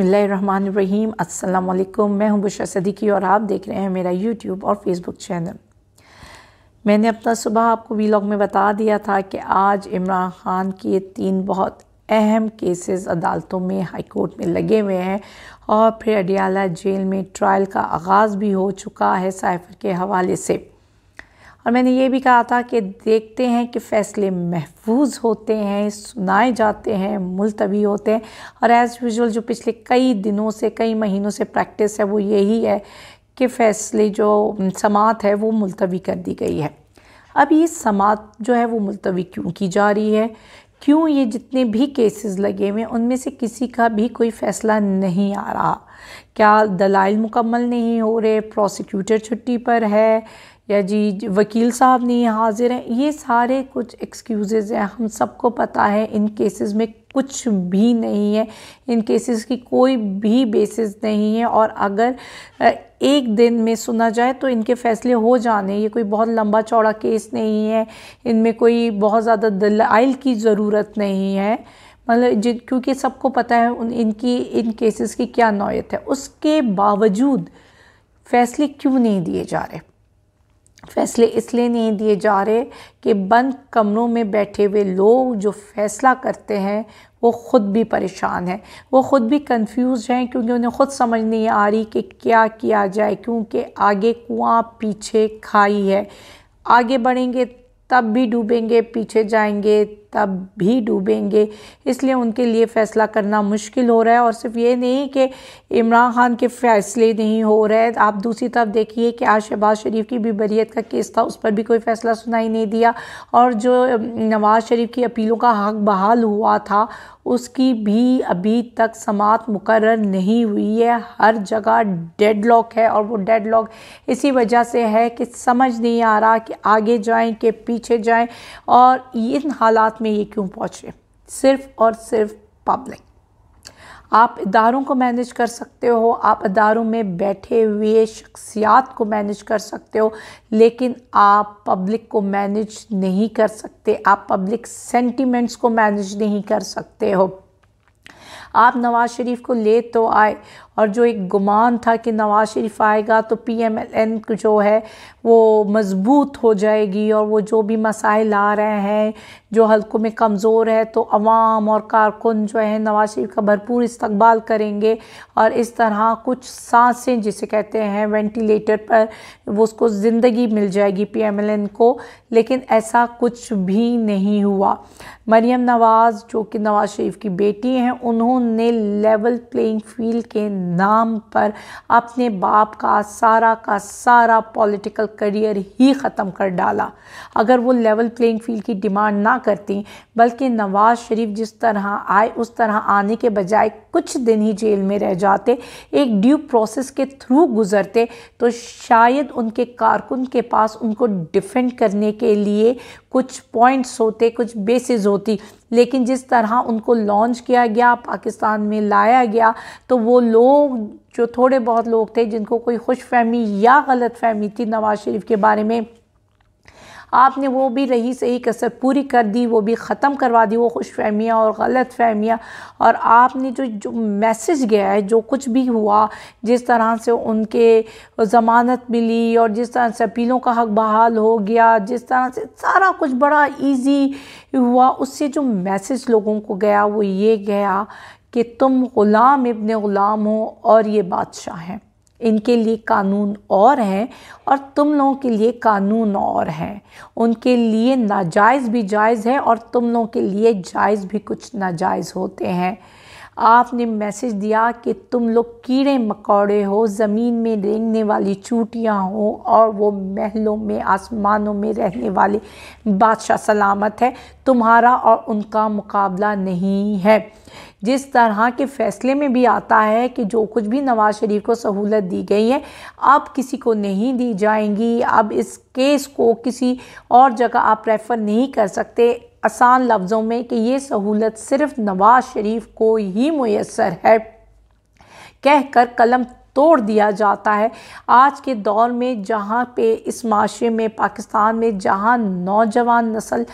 बसमीम अल्लाम मैं हूं बुशा सदीकी और आप देख रहे हैं मेरा यूट्यूब और फेसबुक चैनल मैंने अपना सुबह आपको वीलॉग में बता दिया था कि आज इमरान ख़ान के तीन बहुत अहम केसेस अदालतों में हाई कोर्ट में लगे हुए हैं और फिर अडियाला जेल में ट्रायल का आगाज़ भी हो चुका है साइफर के हवाले से और मैंने ये भी कहा था कि देखते हैं कि फ़ैसले महफूज होते हैं सुनाए जाते हैं मुलतवी होते हैं और एज़ यूजल जो पिछले कई दिनों से कई महीनों से प्रैक्टिस है वो यही है कि फ़ैसले जो समात है वो मुलतवी कर दी गई है अब ये समात जो है वो मुलतवी क्यों की जा रही है क्यों ये जितने भी केसेस लगे हुए उनमें से किसी का भी कोई फ़ैसला नहीं आ रहा क्या दलाइल मुकम्मल नहीं हो रहे प्रोसिक्यूटर छुट्टी पर है या जी वकील साहब नहीं हाज़िर हैं ये सारे कुछ एक्सक्यूज़ेज़ हैं हम सबको पता है इन केसेस में कुछ भी नहीं है इन केसेस की कोई भी बेसिस नहीं है और अगर एक दिन में सुना जाए तो इनके फैसले हो जाने ये कोई बहुत लंबा चौड़ा केस नहीं है इनमें कोई बहुत ज़्यादा दलाइल की ज़रूरत नहीं है मतलब जिन क्योंकि सबको पता है उन इनकी इन केसेस की क्या नौीयत है उसके बावजूद फैसले क्यों नहीं दिए जा रहे फैसले इसलिए नहीं दिए जा रहे कि बंद कमरों में बैठे हुए लोग जो फैसला करते हैं वो ख़ुद भी परेशान हैं वो ख़ुद भी कंफ्यूज हैं क्योंकि उन्हें ख़ुद समझ नहीं आ रही कि क्या किया जाए क्योंकि आगे कुआं पीछे खाई है आगे बढ़ेंगे तब भी डूबेंगे पीछे जाएंगे तब भी डूबेंगे इसलिए उनके लिए फ़ैसला करना मुश्किल हो रहा है और सिर्फ ये नहीं कि इमरान खान के फ़ैसले नहीं हो रहे आप दूसरी तरफ देखिए कि आज शहबाज शरीफ की भी बरीत का केस था उस पर भी कोई फ़ैसला सुनाई नहीं दिया और जो नवाज़ शरीफ की अपीलों का हक बहाल हुआ था उसकी भी अभी तक समात मुकर नहीं हुई है हर जगह डेड लॉक है और वो डेड लॉक इसी वजह से है कि समझ नहीं आ रहा कि आगे जाएँ कि पीछे जाएँ और इन हालात में ये क्यों पहुँच रहे सिर्फ और सिर्फ पब्लिक आप इदारों को मैनेज कर सकते हो आप इदारों में बैठे हुए शख्सियात को मैनेज कर सकते हो लेकिन आप पब्लिक को मैनेज नहीं कर सकते आप पब्लिक सेंटिमेंट्स को मैनेज नहीं कर सकते हो आप नवाज़ शरीफ को ले तो आए और जो एक गुमान था कि नवाज शरीफ आएगा तो पीएमएलएन जो है वो मजबूत हो जाएगी और वो जो भी मसाइल आ रहे हैं जो हल्कों में कमज़ोर है तो अवाम और कारकुन जो है नवाज शरीफ का भरपूर इस्तकबाल करेंगे और इस तरह कुछ सांसें जिसे कहते हैं वेंटिलेटर पर वो उसको ज़िंदगी मिल जाएगी पीएमएलएन को लेकिन ऐसा कुछ भी नहीं हुआ मरियम नवाज़ जो कि नवाज शरीफ की बेटी हैं उन्होंने लेवल प्लेइंग फील्ड के नाम पर अपने बाप का सारा का सारा पॉलिटिकल करियर ही ख़त्म कर डाला अगर वो लेवल प्लेइंग फील्ड की डिमांड ना करती बल्कि नवाज़ शरीफ जिस तरह आए उस तरह आने के बजाय कुछ दिन ही जेल में रह जाते एक ड्यू प्रोसेस के थ्रू गुज़रते तो शायद उनके कारकुन के पास उनको डिफेंड करने के लिए कुछ पॉइंट्स होते कुछ बेसिस होती लेकिन जिस तरह उनको लॉन्च किया गया पाकिस्तान में लाया गया तो वो लोग जो थोड़े बहुत लोग थे जिनको कोई खुश फहमी या गलत फहमी थी नवाज़ शरीफ के बारे में आपने वो भी रही सही कसर पूरी कर दी वो भी ख़त्म करवा दी वो खुश फहमियाँ और गलत फहमियाँ और आपने जो जो मैसेज गया है जो कुछ भी हुआ जिस तरह से उनके ज़मानत मिली और जिस तरह से अपीलों का हक बहाल हो गया जिस तरह से सारा कुछ बड़ा ईजी हुआ उससे जो मैसेज लोगों को गया वो ये गया कि तुम ग़ुलाम इब्ने ग़ुलाम हो और ये बादशाह हैं इनके लिए कानून और हैं और तुम लोगों के लिए कानून और हैं उनके लिए नाजायज़ भी जायज़ है और तुम लोगों के लिए जायज़ भी कुछ नाजायज़ होते हैं आपने मैसेज दिया कि तुम लोग कीड़े मकोड़े हो ज़मीन में रेंगने वाली चूटियाँ हो और वो महलों में आसमानों में रहने वाले बादशाह सलामत है तुम्हारा और उनका मुकाबला नहीं है जिस तरह के फैसले में भी आता है कि जो कुछ भी नवाज़ शरीफ को सहूलत दी गई है अब किसी को नहीं दी जाएंगी अब इस केस को किसी और जगह आप रेफ़र नहीं कर सकते आसान लफ्ज़ों में कि ये सहूलत सिर्फ नवाज़ शरीफ को ही मैसर है कहकर कलम तोड़ दिया जाता है आज के दौर में जहाँ पे इस माशरे में पाकिस्तान में जहाँ नौजवान नस्ल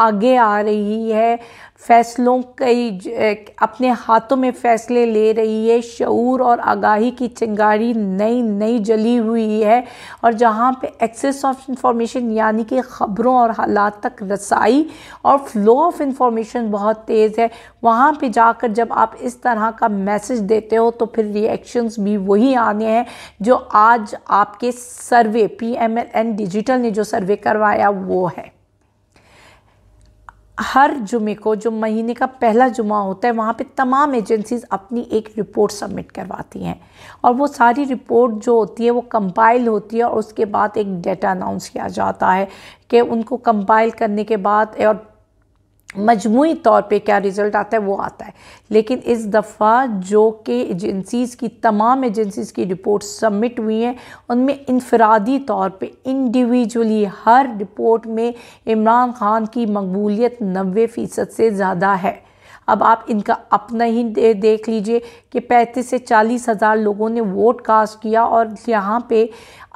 आगे आ रही है फैसलों कई अपने हाथों में फ़ैसले ले रही है शूर और आगाही की चिंगारी नई नई जली हुई है और जहाँ पे एक्सेस ऑफ इंफॉर्मेशन यानी कि ख़बरों और हालात तक रसाई और फ्लो ऑफ इंफॉर्मेशन बहुत तेज़ है वहाँ पे जाकर जब आप इस तरह का मैसेज देते हो तो फिर रिएक्शंस भी वही आने हैं जो आज आपके survey P M L N digital ने जो सर्वे करवाया वो है हर जुमे को जो महीने का पहला जुमा होता है वहाँ पे तमाम एजेंसीज अपनी एक रिपोर्ट सबमिट करवाती हैं और वो सारी रिपोर्ट जो होती है वो कंपाइल होती है और उसके बाद एक डेटा अनाउंस किया जाता है कि उनको कंपाइल करने के बाद और मजमू तौर पे क्या रिज़ल्ट आता है वो आता है लेकिन इस दफ़ा जो कि एजेंसीज़ की तमाम एजेंसीज़ की रिपोर्ट सबमिट हुई हैं उनमें इनफरादी तौर पे इंडिविजुअली हर रिपोर्ट में इमरान ख़ान की मकबूलियत नबे फ़ीसद से ज़्यादा है अब आप इनका अपना ही दे, देख लीजिए कि पैंतीस से चालीस हज़ार लोगों ने वोट कास्ट किया और यहाँ पे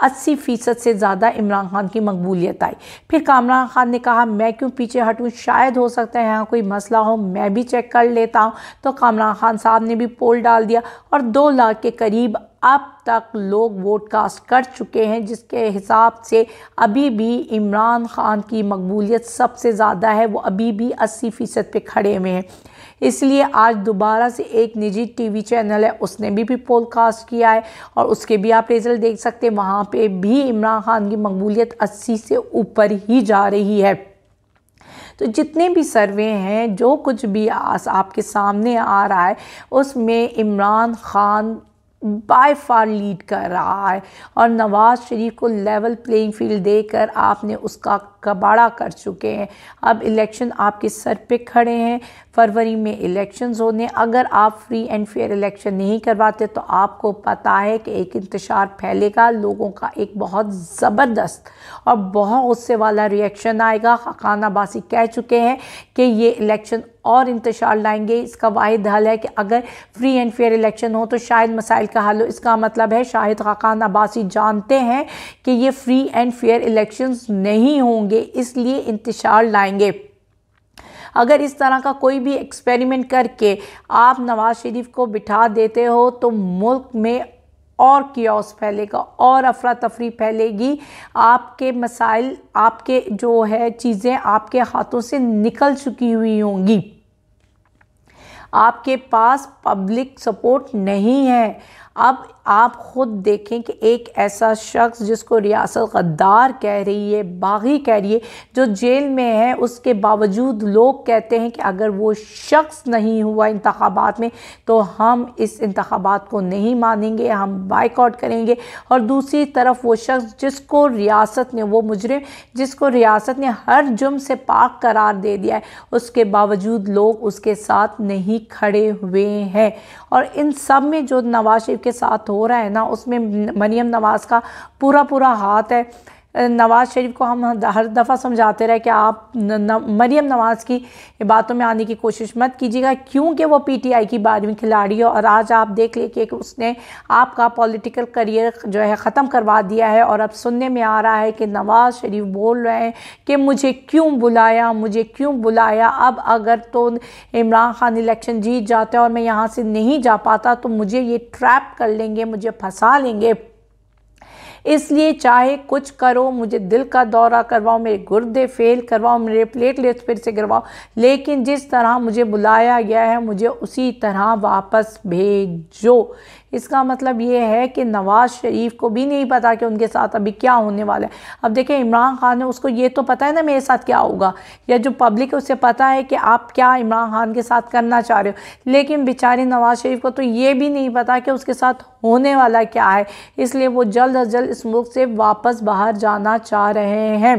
अस्सी फ़ीसद से ज़्यादा इमरान खान की मकबूलियत आई फिर कामरान खान ने कहा मैं क्यों पीछे हटूँ शायद हो सकता है यहाँ कोई मसला हो मैं भी चेक कर लेता हूँ तो कामरान खान साहब ने भी पोल डाल दिया और दो लाख के करीब अब तक लोग वोट कास्ट कर चुके हैं जिसके हिसाब से अभी भी इमरान खान की मकबूलियत सबसे ज़्यादा है वो अभी भी अस्सी फ़ीसद पर खड़े हुए हैं इसलिए आज दोबारा से एक निजी टीवी चैनल है उसने भी भी पॉडकास्ट किया है और उसके भी आप रिजल्ट देख सकते हैं वहाँ पे भी इमरान खान की मकबूलियत 80 से ऊपर ही जा रही है तो जितने भी सर्वे हैं जो कुछ भी आस आपके सामने आ रहा है उसमें Imran Khan by far lead कर रहा है और नवाज़ शरीफ को लेवल प्लेइंग फील्ड देकर आपने उसका का बाड़ा कर चुके हैं अब इलेक्शन आपके सर पे खड़े हैं फरवरी में इलेक्शंस होने अगर आप फ्री एंड फेयर इलेक्शन नहीं करवाते तो आपको पता है कि एक इंतजार फैलेगा लोगों का एक बहुत ज़बरदस्त और बहुत गुस्से वाला रिएक्शन आएगा ख़ानाबासी कह चुके हैं कि ये इलेक्शन और इंतजार लाएंगे इसका वाद हल है कि अगर फ्री एंड फेयर इलेक्शन हो तो शायद मसाइल का हल हो इसका मतलब है शाहिद खाकान अब्बासी जानते हैं कि ये फ्री एंड फेयर इलेक्शंस नहीं होंगे करेंगे इसलिए इंतशार लाएंगे अगर इस तरह का कोई भी एक्सपेरिमेंट करके आप नवाज़ शरीफ को बिठा देते हो तो मुल्क में और क्योस फैलेगा और अफरा तफरी फैलेगी आपके मसाइल आपके जो है चीज़ें आपके हाथों से निकल चुकी हुई होंगी आपके पास पब्लिक सपोर्ट नहीं है अब आप ख़ुद देखें कि एक ऐसा शख्स जिसको रियासत गद्दार कह रही है बागी कह रही है जो जेल में है उसके बावजूद लोग कहते हैं कि अगर वो शख्स नहीं हुआ इंतबात में तो हम इस इंतबात को नहीं मानेंगे हम बाइकआउट करेंगे और दूसरी तरफ वो शख्स जिसको रियासत ने वो मुजरे जिसको रियासत ने हर जुम से पाक करार दे दिया है उसके बावजूद लोग उसके साथ नहीं खड़े हुए हैं और इन सब में जो नवाज शरीफ के साथ हो रहा है ना उसमें मरीम नवाज़ का पूरा पूरा हाथ है नवाज़ शरीफ को हम हर दफ़ा समझाते रहे कि आप मरीम नवाज़ की बातों में आने की कोशिश मत कीजिएगा क्योंकि वो पीटीआई की बारहवीं खिलाड़ी है और आज आप देख लिए कि उसने आपका पॉलिटिकल करियर जो है ख़त्म करवा दिया है और अब सुनने में आ रहा है कि नवाज़ शरीफ बोल रहे हैं कि मुझे क्यों बुलाया मुझे क्यों बुलाया अब अगर तो इमरान खान इलेक्शन जीत जाते और मैं यहाँ से नहीं जा पाता तो मुझे ये ट्रैप कर लेंगे मुझे फंसा लेंगे इसलिए चाहे कुछ करो मुझे दिल का दौरा करवाओ मेरे गुर्दे फेल करवाओ मेरे प्लेटलेट्स फिर से गिरवाओ लेकिन जिस तरह मुझे बुलाया गया है मुझे उसी तरह वापस भेजो इसका मतलब ये है कि नवाज़ शरीफ को भी नहीं पता कि उनके साथ अभी क्या होने वाला है अब देखिए इमरान खान ने उसको ये तो पता है ना मेरे साथ क्या होगा या जो पब्लिक है उसे पता है कि आप क्या इमरान खान के साथ करना चाह रहे हो लेकिन बेचारे नवाज़ शरीफ को तो ये भी नहीं पता कि उसके साथ होने वाला क्या है इसलिए वो जल्द अज जल्द स्मोक से वापस बाहर जाना चाह रहे हैं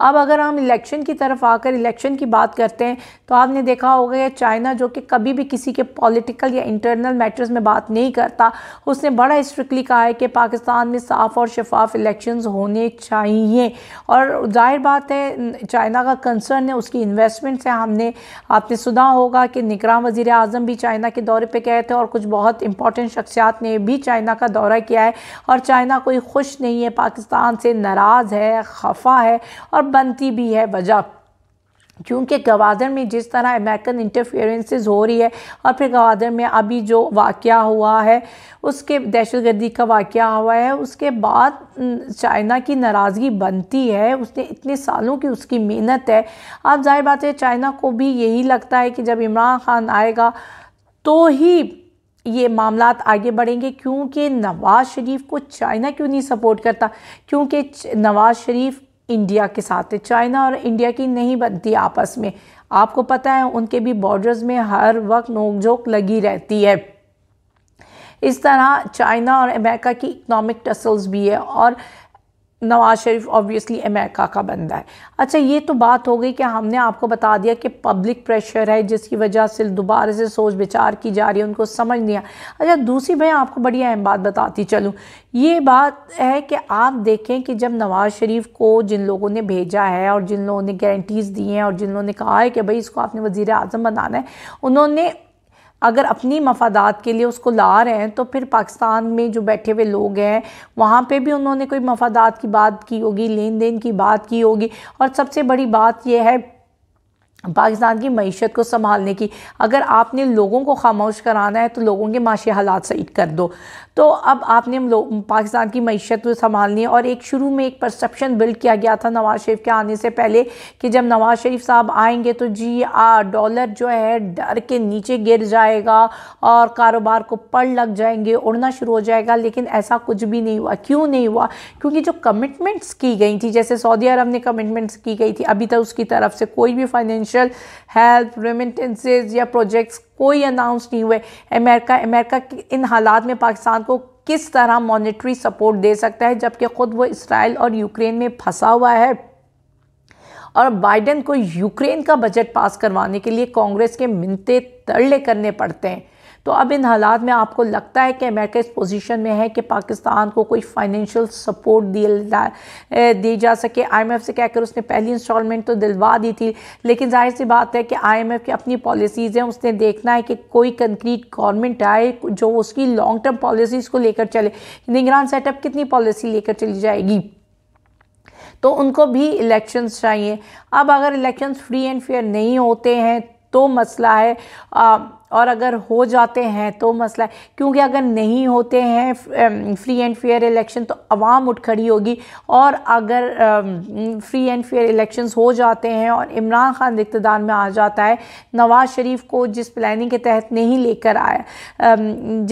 अब अगर हम इलेक्शन की तरफ आकर इलेक्शन की बात करते हैं तो आपने देखा होगा कि चाइना जो कि कभी भी किसी के पॉलिटिकल या इंटरनल मैटर्स में बात नहीं करता उसने बड़ा स्ट्रिक्टली कहा है कि पाकिस्तान में साफ़ और शफाफ इलेक्शंस होने चाहिए और जाहिर बात है चाइना का कंसर्न है उसकी इन्वेस्टमेंट से हमने आपने सुना होगा कि निगरान वज़ी अजम भी चाइना के दौरे पर गए थे और कुछ बहुत इंपॉर्टेंट शख्सियात ने भी चाइना का दौरा किया है और चाइना कोई खुश नहीं है पाकिस्तान से नाराज़ है खफा है और बनती भी है वजह क्योंकि गवादर में जिस तरह अमेरिकन इंटरफेरेंसेस हो रही है और फिर गवादर में अभी जो वाक़ हुआ है उसके दहशत गर्दी का वाक़ हुआ है उसके बाद चाइना की नाराज़गी बनती है उसने इतने सालों की उसकी मेहनत है अब जाहिर बात है चाइना को भी यही लगता है कि जब इमरान खान आएगा तो ही ये मामला आगे बढ़ेंगे क्योंकि नवाज़ शरीफ को चाइना क्यों नहीं सपोर्ट करता क्योंकि नवाज़ शरीफ इंडिया के साथ है चाइना और इंडिया की नहीं बनती आपस में आपको पता है उनके भी बॉर्डर्स में हर वक्त नोकझोंक लगी रहती है इस तरह चाइना और अमेरिका की इकोनॉमिक टसल्स भी है और नवाज शरीफ ऑब्वियसली अमेरिका का बंदा है अच्छा ये तो बात हो गई कि हमने आपको बता दिया कि पब्लिक प्रेशर है जिसकी वजह से दोबारा से सोच विचार की जा रही है उनको समझ नहीं आया अच्छा दूसरी मैं आपको बड़ी अहम बात बताती चलूँ ये बात है कि आप देखें कि जब नवाज़ शरीफ को जिन लोगों ने भेजा है और जिन लोगों ने गारंटीज़ दी हैं और जिन लोगों ने कहा है कि भाई इसको आपने वज़ी अजम बनाना है उन्होंने अगर अपनी मफादात के लिए उसको ला रहे हैं तो फिर पाकिस्तान में जो बैठे हुए लोग हैं वहाँ पे भी उन्होंने कोई मफादात की बात की होगी लेन देन की बात की होगी और सबसे बड़ी बात यह है पाकिस्तान की मीशत को संभालने की अगर आपने लोगों को खामोश कराना है तो लोगों के माशी हालात सही कर दो तो अब आपने पाकिस्तान की मीशत को संभालनी है और एक शुरू में एक परसेप्शन बिल्ड किया गया था नवाज़ शरीफ के आने से पहले कि जब नवाज़ शरीफ साहब आएंगे तो जी आ डॉलर जो है डर के नीचे गिर जाएगा और कारोबार को पड़ लग जाएंगे उड़ना शुरू हो जाएगा लेकिन ऐसा कुछ भी नहीं हुआ क्यों नहीं हुआ क्योंकि जो कमिटमेंट्स की गई थी जैसे सऊदी अरब ने कमिटमेंट्स की गई थी अभी तक उसकी तरफ से कोई भी फाइनेंशियल फाइनेंशियल हेल्थ रेमिटेंसेज या प्रोजेक्ट्स कोई अनाउंस नहीं हुए अमेरिका अमेरिका इन हालात में पाकिस्तान को किस तरह मॉनेटरी सपोर्ट दे सकता है जबकि ख़ुद वो इसराइल और यूक्रेन में फंसा हुआ है और बाइडन को यूक्रेन का बजट पास करवाने के लिए कांग्रेस के मिनते तरले करने पड़ते हैं तो अब इन हालात में आपको लगता है कि अमेरिका इस पोजीशन में है कि पाकिस्तान को कोई फाइनेंशियल सपोर्ट दिए दी जा सके आईएमएफ से कहकर उसने पहली इंस्टॉलमेंट तो दिलवा दी थी लेकिन जाहिर सी बात है कि आईएमएफ की अपनी पॉलिसीज़ हैं उसने देखना है कि कोई कंक्रीट गवर्नमेंट आए जो उसकी लॉन्ग टर्म पॉलिसीज़ को लेकर चले निगरान सेटअप कितनी पॉलिसी लेकर चली जाएगी तो उनको भी इलेक्शंस चाहिए अब अगर इलेक्शंस फ्री एंड फेयर नहीं होते हैं तो मसला है आ, और अगर हो जाते हैं तो मसला है क्योंकि अगर नहीं होते हैं फ्री एंड फेयर इलेक्शन तो आवाम उठ खड़ी होगी और अगर फ्री एंड फेयर इलेक्शंस हो जाते हैं और इमरान खान इकतदार में आ जाता है नवाज़ शरीफ को जिस प्लानिंग के तहत नहीं लेकर आया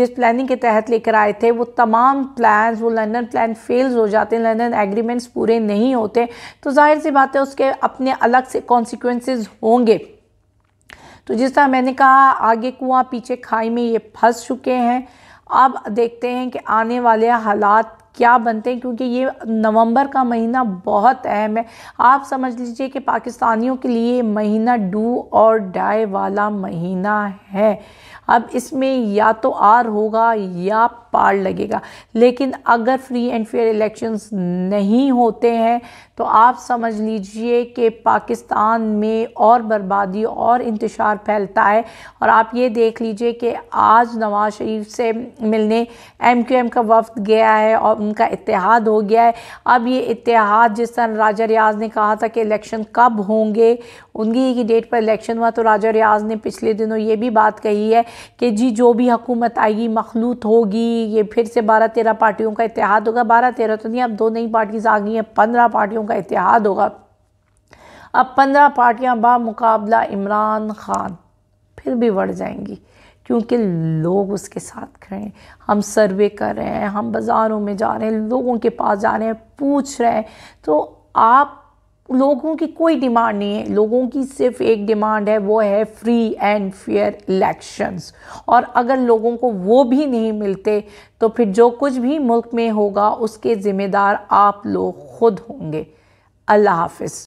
जिस प्लानिंग के तहत लेकर आए थे वो तमाम प्लान वो लंदन प्लान फेल्स हो जाते हैं लंदन एग्रीमेंट्स पूरे नहीं होते तो जाहिर सी बात है उसके अपने अलग से कॉन्सिक्वेंसेज होंगे तो जिस तरह मैंने कहा आगे कुआं पीछे खाई में ये फंस चुके हैं अब देखते हैं कि आने वाले हालात क्या बनते हैं क्योंकि ये नवंबर का महीना बहुत अहम है आप समझ लीजिए कि पाकिस्तानियों के लिए महीना डू और डाई वाला महीना है अब इसमें या तो आर होगा या पार लगेगा लेकिन अगर फ्री एंड फेयर इलेक्शंस नहीं होते हैं तो आप समझ लीजिए कि पाकिस्तान में और बर्बादी और इंतशार फैलता है और आप ये देख लीजिए कि आज नवाज शरीफ से मिलने एम क्यू एम का वफद गया है और उनका इतिहाद हो गया है अब ये इतिहाद जिस तरह राजा रियाज ने कहा था कि इलेक्शन कब होंगे उनकी ही डेट पर इलेक्शन हुआ तो राजा रियाज ने पिछले दिनों ये भी बात कही है कि जी जो भी हुकूमत आएगी मखलूत होगी ये फिर से बारह तेरह पार्टियों का इतिहाद होगा बारह तेरह तो नहीं अब दो नई पार्टीज़ आ गई हैं पंद्रह पार्टियों का इतिहाद होगा अब पंद्रह पार्टियां बामुकाबला इमरान खान फिर भी बढ़ जाएंगी क्योंकि लोग उसके साथ खड़े हैं हम सर्वे कर रहे हैं हम बाज़ारों में जा रहे हैं लोगों के पास जा रहे हैं पूछ रहे हैं तो आप लोगों की कोई डिमांड नहीं है लोगों की सिर्फ एक डिमांड है वो है फ्री एंड फेयर इलेक्शंस और अगर लोगों को वो भी नहीं मिलते तो फिर जो कुछ भी मुल्क में होगा उसके ज़िम्मेदार आप लोग खुद होंगे अल्लाह हाफिज़